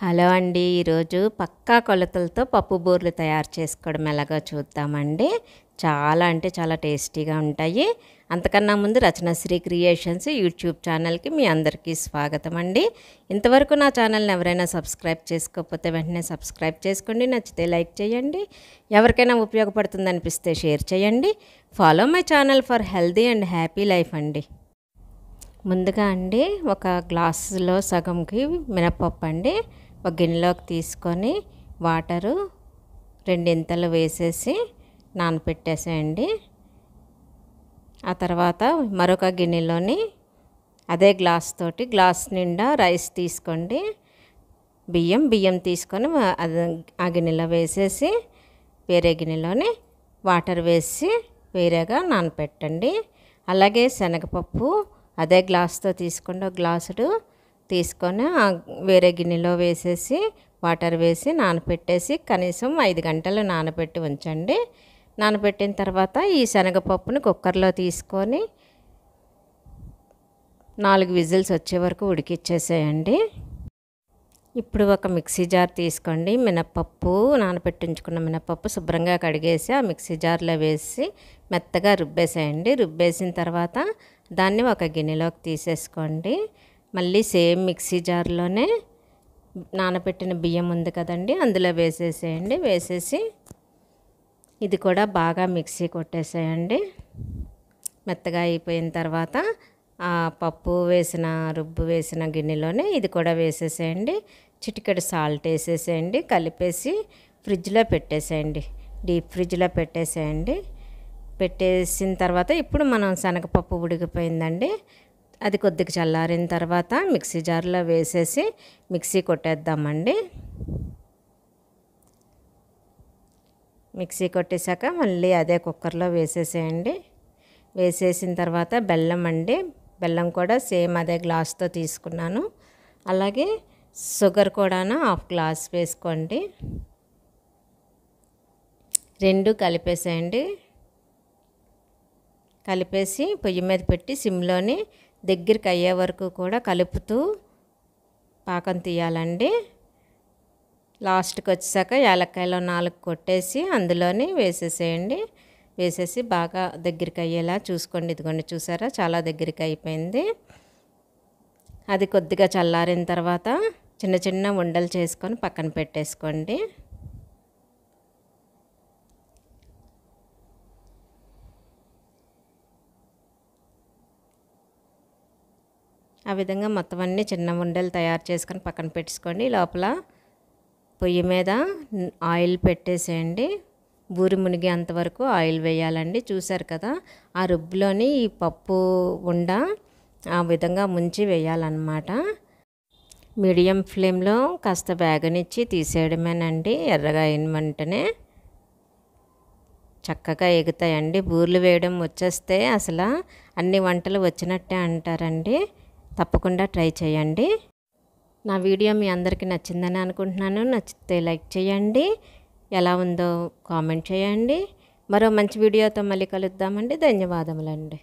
hello అండి ఈరోజు పక్కా కొలతలతో పప్పు బూర్లు తయారు చేసుకోవడం ఎలాగో చూద్దామండి చాలా అంటే చాలా టేస్టీగా ఉంటాయి అంతకన్నా ముందు రచనశ్రీ క్రియేషన్స్ యూట్యూబ్ ఛానల్కి మీ అందరికీ స్వాగతం అండి ఇంతవరకు నా ఛానల్ని ఎవరైనా సబ్స్క్రైబ్ చేసుకోకపోతే వెంటనే సబ్స్క్రైబ్ చేసుకోండి నచ్చితే లైక్ చేయండి ఎవరికైనా ఉపయోగపడుతుందనిపిస్తే షేర్ చేయండి follow my channel for healthy and happy life అండి ముందుగా అండి ఒక గ్లాసులో సగంకి మినపప్పు అండి ఒక గిన్నెలోకి తీసుకొని వాటరు రెండింతలు వేసేసి నానపెట్టేసేయండి ఆ తర్వాత మరొక గిన్నెలోని అదే గ్లాస్ తోటి గ్లాస్ నిండా రైస్ తీసుకోండి బియ్యం బియ్యం తీసుకొని ఆ గిన్నెలో వేసేసి వేరే గిన్నెలోని వాటర్ వేసి వేరేగా నానపెట్టండి అలాగే శనగపప్పు అదే గ్లాస్తో తీసుకుంటే ఒక గ్లాసుడు తీసుకొని వేరే గిన్నెలో వేసేసి వాటర్ వేసి నానపెట్టేసి కనీసం ఐదు గంటలు నానపెట్టి ఉంచండి నానబెట్టిన తర్వాత ఈ శనగపప్పుని కుక్కర్లో తీసుకొని నాలుగు విజిల్స్ వచ్చే వరకు ఉడికిచ్చేసేయండి ఇప్పుడు ఒక మిక్సీ జార్ తీసుకోండి మినప్పప్పు నానబెట్టించుకున్న మినప్పప్పు శుభ్రంగా కడిగేసి ఆ మిక్సీ జార్లో వేసి మెత్తగా రుబ్బేసేయండి రుబ్బేసిన తర్వాత దాన్ని ఒక గిన్నెలోకి తీసేసుకోండి మళ్ళీ సేమ్ మిక్సీ జార్లోనే నానబెట్టిన బియ్యం ఉంది కదండి అందులో వేసేసేయండి వేసేసి ఇది కూడా బాగా మిక్సీ కొట్టేసేయండి మెత్తగా అయిపోయిన తర్వాత ఆ పప్పు వేసిన రుబ్బు వేసిన గిన్నెలోనే ఇది కూడా వేసేసేయండి చిటికెడు సాల్ట్ వేసేసేయండి కలిపేసి ఫ్రిడ్జ్లో పెట్టేసేయండి డీప్ ఫ్రిడ్జ్లో పెట్టేసేయండి పెట్టేసిన తర్వాత ఇప్పుడు మనం శనగపప్పు ఉడికిపోయిందండి అది కొద్దిగా చల్లారిన తర్వాత మిక్సీ జార్లో వేసేసి మిక్సీ కొట్టేద్దామండి మిక్సీ కొట్టేశాక మళ్ళీ అదే కుక్కర్లో వేసేసేయండి వేసేసిన తర్వాత బెల్లం అండి బెల్లం కూడా సేమ్ అదే గ్లాస్తో తీసుకున్నాను అలాగే షుగర్ కూడాను హాఫ్ గ్లాస్ వేసుకోండి రెండు కలిపేసేయండి కలిపేసి పొయ్యి మీద పెట్టి సిమ్లోని దగ్గరికి అయ్యే వరకు కూడా కలుపుతూ పాకం తీయాలండి లాస్ట్కి వచ్చాక యాలక్కాయలో నాలుగు కొట్టేసి అందులోనే వేసేసేయండి వేసేసి బాగా దగ్గరికి అయ్యేలా చూసుకోండి ఇదిగోండి చూసారా చాలా దగ్గరికి అయిపోయింది అది కొద్దిగా చల్లారిన తర్వాత చిన్న చిన్న ఉండలు చేసుకొని పక్కన పెట్టేసుకోండి ఆ విధంగా మొత్తం అన్నీ చిన్న ఉండలు తయారు చేసుకొని పక్కన పెట్టుకోండి లోపల పొయ్యి మీద ఆయిల్ పెట్టేసేయండి బూరి మునిగే అంతవరకు ఆయిల్ వేయాలండి చూసారు కదా ఆ రుబ్బులోని ఈ పప్పు ఉండ ఆ విధంగా ముంచి వేయాలన్నమాట మీడియం ఫ్లేమ్లో కాస్త వేగనిచ్చి తీసేయడమేనండి ఎర్రగా అయిన వెంటనే చక్కగా ఎగుతాయండి బూర్లు వేయడం వచ్చేస్తే అసలు అన్ని వంటలు వచ్చినట్టే అంటారండి తప్పకుండా ట్రై చేయండి నా వీడియో మీ అందరికీ నచ్చిందని అనుకుంటున్నాను నచ్చితే లైక్ చేయండి ఎలా ఉందో కామెంట్ చేయండి మరో మంచి వీడియోతో మళ్ళీ కలుద్దామండి ధన్యవాదములండి